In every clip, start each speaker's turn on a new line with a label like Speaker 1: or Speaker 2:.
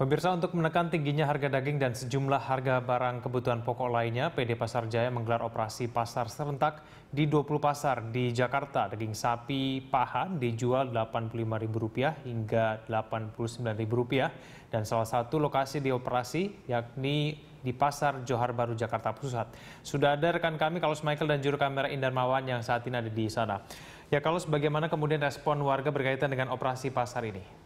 Speaker 1: Pemirsa untuk menekan tingginya harga daging dan sejumlah harga barang kebutuhan pokok lainnya, PD Pasar Jaya menggelar operasi pasar serentak di 20 pasar di Jakarta. Daging sapi paha dijual Rp85.000 hingga Rp89.000 dan salah satu lokasi di operasi yakni di Pasar Johar Baru, Jakarta Pusat. Sudah ada rekan kami Carlos Michael dan juru kamera Indar Mawan yang saat ini ada di sana. Ya Carlos, bagaimana kemudian respon warga berkaitan dengan operasi pasar ini?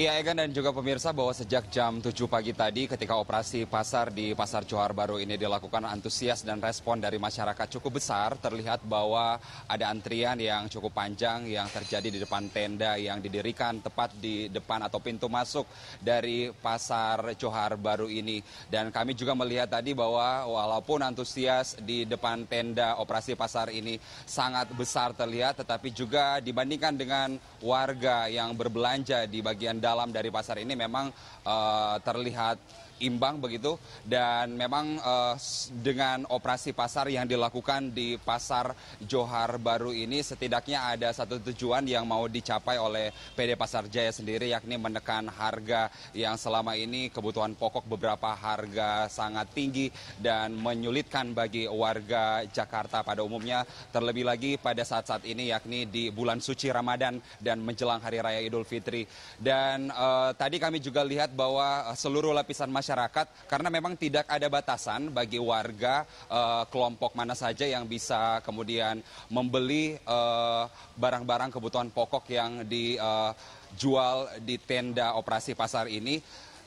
Speaker 1: Iya Egan dan juga pemirsa bahwa sejak jam 7 pagi tadi ketika operasi pasar di Pasar Johar Baru ini dilakukan antusias dan respon dari masyarakat cukup besar terlihat bahwa ada antrian yang cukup panjang yang terjadi di depan tenda yang didirikan tepat di depan atau pintu masuk dari Pasar Johar Baru ini dan kami juga melihat tadi bahwa walaupun antusias di depan tenda operasi pasar ini sangat besar terlihat tetapi juga dibandingkan dengan warga yang berbelanja di bagian dalam dalam dari pasar ini memang eh, terlihat imbang begitu dan memang uh, dengan operasi pasar yang dilakukan di pasar Johar Baru ini setidaknya ada satu tujuan yang mau dicapai oleh PD Pasar Jaya sendiri yakni menekan harga yang selama ini kebutuhan pokok beberapa harga sangat tinggi dan menyulitkan bagi warga Jakarta pada umumnya terlebih lagi pada saat-saat ini yakni di bulan suci Ramadan dan menjelang hari raya Idul Fitri dan uh, tadi kami juga lihat bahwa eh, seluruh lapisan masyarakat masyarakat karena memang tidak ada batasan bagi warga uh, kelompok mana saja yang bisa kemudian membeli eh, barang-barang uh, kebutuhan pokok yang dijual eh, di tenda operasi pasar ini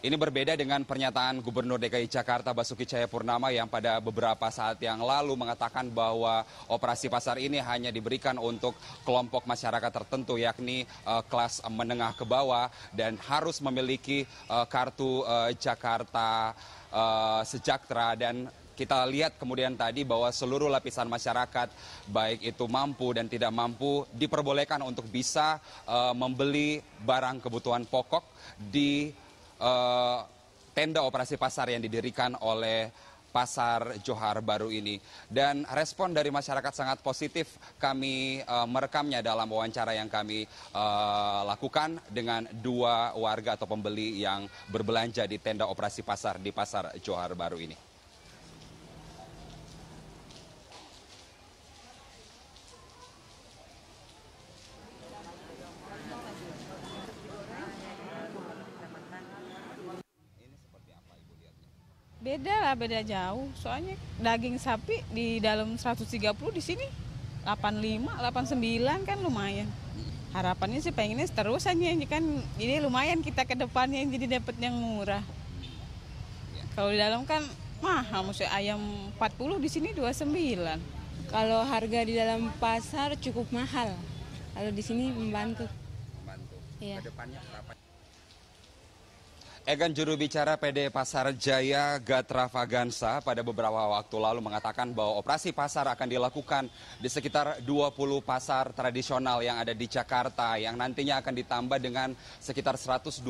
Speaker 1: ini berbeda dengan pernyataan Gubernur DKI Jakarta Basuki Cahayapurnama yang pada beberapa saat yang lalu mengatakan bahwa operasi pasar ini hanya diberikan untuk kelompok masyarakat tertentu yakni uh, kelas menengah ke bawah dan harus memiliki uh, kartu uh, Jakarta uh, Sejahtera dan kita lihat kemudian tadi bahwa seluruh lapisan masyarakat baik itu mampu dan tidak mampu diperbolehkan untuk bisa uh, membeli barang kebutuhan pokok di Eh, tenda operasi pasar yang didirikan oleh pasar Johar Baru ini. Dan respon dari masyarakat sangat positif kami uh, merekamnya dalam wawancara yang kami uh, lakukan dengan dua warga atau pembeli yang berbelanja di tenda operasi pasar di pasar Johar Baru ini. Beda lah, beda jauh. Soalnya daging sapi di dalam 130 di sini 85, 89 kan lumayan. Harapannya sih pengennya terus aja kan ini lumayan kita ke depannya jadi dapat yang murah. Kalau di dalam kan mahal, maksudnya ayam 40 di sini 29. Kalau harga di dalam pasar cukup mahal. Kalau di sini membantu. Membantu. ya. Ke depannya Egan juru bicara PD Pasar Jaya Gatra Vagansa pada beberapa waktu lalu mengatakan bahwa operasi pasar akan dilakukan di sekitar 20 pasar tradisional yang ada di Jakarta yang nantinya akan ditambah dengan sekitar 127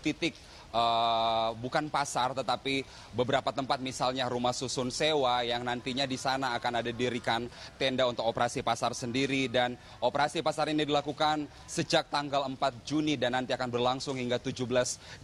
Speaker 1: titik Eh, bukan pasar tetapi beberapa tempat misalnya rumah susun sewa yang nantinya di sana akan ada dirikan tenda untuk operasi pasar sendiri dan operasi pasar ini dilakukan sejak tanggal 4 Juni dan nanti akan berlangsung hingga 17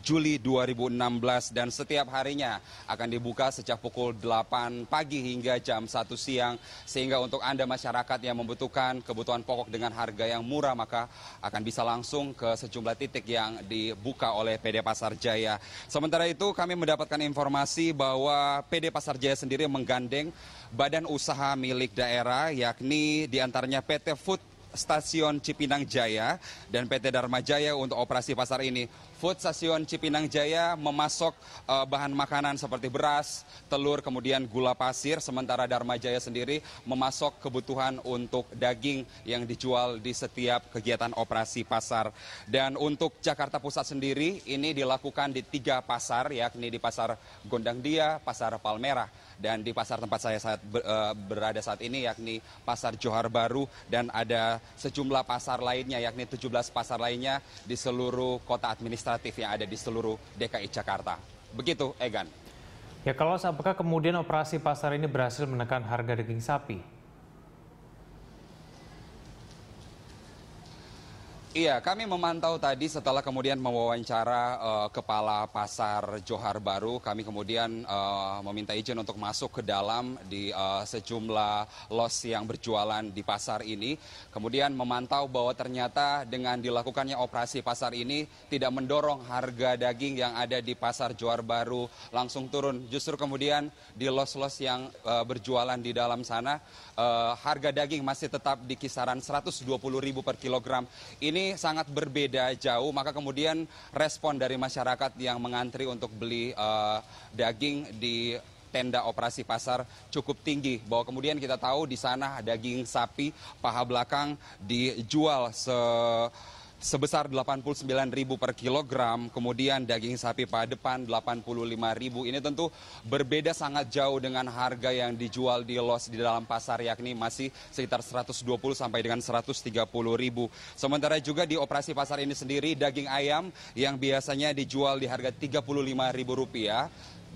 Speaker 1: Juli 2016 dan setiap harinya akan dibuka sejak pukul 8 pagi hingga jam 1 siang sehingga untuk Anda masyarakat yang membutuhkan kebutuhan pokok dengan harga yang murah maka akan bisa langsung ke sejumlah titik yang dibuka oleh PD Pasar Jaya Jaya. Sementara itu kami mendapatkan informasi bahwa PD Pasar Jaya sendiri menggandeng badan usaha milik daerah yakni diantaranya PT Food Stasiun Cipinang Jaya dan PT Dharma Jaya untuk operasi pasar ini food stasiun Cipinang Jaya memasok uh, bahan makanan seperti beras, telur, kemudian gula pasir, sementara Dharma Jaya sendiri memasok kebutuhan untuk daging yang dijual di setiap kegiatan operasi pasar. Dan untuk Jakarta Pusat sendiri ini dilakukan di tiga pasar, yakni di Pasar Gondangdia, Pasar Palmerah, dan di pasar tempat saya saat uh, berada saat ini, yakni Pasar Johar Baru, dan ada sejumlah pasar lainnya, yakni 17 pasar lainnya di seluruh kota administrasi administratif yang ada di seluruh DKI Jakarta. Begitu, Egan. Ya, kalau apakah kemudian operasi pasar ini berhasil menekan harga daging sapi? Iya, kami memantau tadi setelah kemudian mewawancara uh, kepala pasar Johar Baru, kami kemudian uh, meminta izin untuk masuk ke dalam di uh, sejumlah los yang berjualan di pasar ini. Kemudian memantau bahwa ternyata dengan dilakukannya operasi pasar ini tidak mendorong harga daging yang ada di pasar Johar Baru langsung turun. Justru kemudian di los-los yang uh, berjualan di dalam sana uh, harga daging masih tetap di kisaran 120.000 per kilogram. Ini sangat berbeda jauh, maka kemudian respon dari masyarakat yang mengantri untuk beli uh, daging di tenda operasi pasar cukup tinggi. Bahwa kemudian kita tahu di sana daging sapi paha belakang dijual se sebesar sembilan 89000 per kilogram, kemudian daging sapi puluh lima 85000 Ini tentu berbeda sangat jauh dengan harga yang dijual di los di dalam pasar yakni masih sekitar 120 sampai dengan 130.000. Sementara juga di operasi pasar ini sendiri daging ayam yang biasanya dijual di harga ribu rupiah.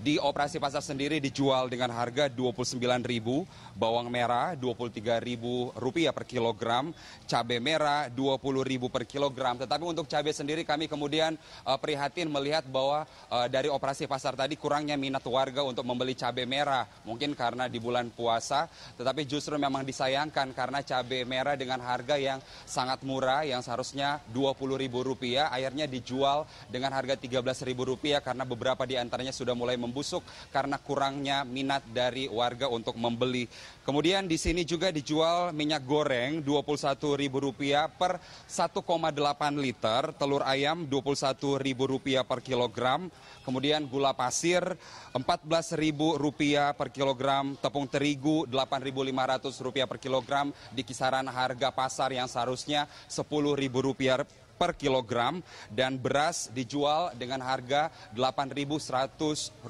Speaker 1: Di operasi pasar sendiri dijual dengan harga Rp29.000, bawang merah Rp23.000 per kilogram, cabai merah Rp20.000 per kilogram. Tetapi untuk cabai sendiri kami kemudian uh, prihatin melihat bahwa uh, dari operasi pasar tadi kurangnya minat warga untuk membeli cabai merah. Mungkin karena di bulan puasa, tetapi justru memang disayangkan karena cabai merah dengan harga yang sangat murah yang seharusnya Rp20.000 akhirnya dijual dengan harga Rp13.000 karena beberapa di antaranya sudah mulai membusuk karena kurangnya minat dari warga untuk membeli. Kemudian di sini juga dijual minyak goreng Rp21.000 per 1,8 liter, telur ayam Rp21.000 per kilogram, kemudian gula pasir Rp14.000 per kilogram, tepung terigu Rp8.500 per kilogram di kisaran harga pasar yang seharusnya Rp10.000 per kilogram dan beras dijual dengan harga Rp8.100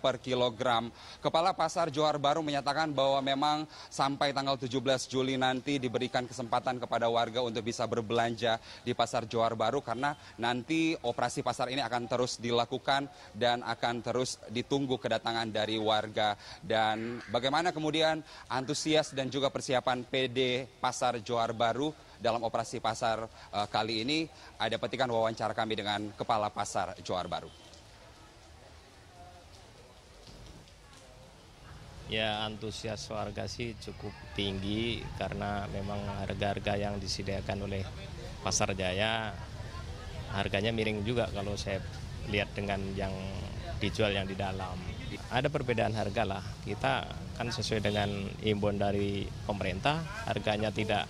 Speaker 1: per kilogram. Kepala Pasar Johar Baru menyatakan bahwa memang sampai tanggal 17 Juli nanti diberikan kesempatan kepada warga untuk bisa berbelanja di Pasar Johar Baru karena nanti operasi pasar ini akan terus dilakukan dan akan terus ditunggu kedatangan dari warga dan bagaimana kemudian antusias dan juga persiapan PD Pasar Johar Baru dalam operasi pasar eh, kali ini ada petikan wawancara kami dengan Kepala Pasar Johar Baru. Ya antusias warga sih cukup tinggi karena memang harga-harga yang disediakan oleh Pasar Jaya harganya miring juga kalau saya lihat dengan yang dijual yang di dalam. Ada perbedaan harga lah. Kita kan sesuai dengan imbauan dari pemerintah, harganya tidak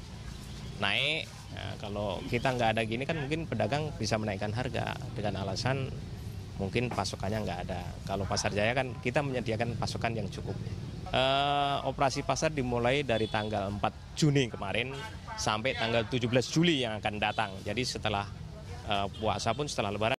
Speaker 1: naik. Ya, kalau kita nggak ada gini kan mungkin pedagang bisa menaikkan harga dengan alasan mungkin pasokannya nggak ada. Kalau pasar jaya kan kita menyediakan pasokan yang cukup. Uh, operasi pasar dimulai dari tanggal 4 Juni kemarin sampai tanggal 17 Juli yang akan datang. Jadi setelah uh, puasa pun setelah lebaran.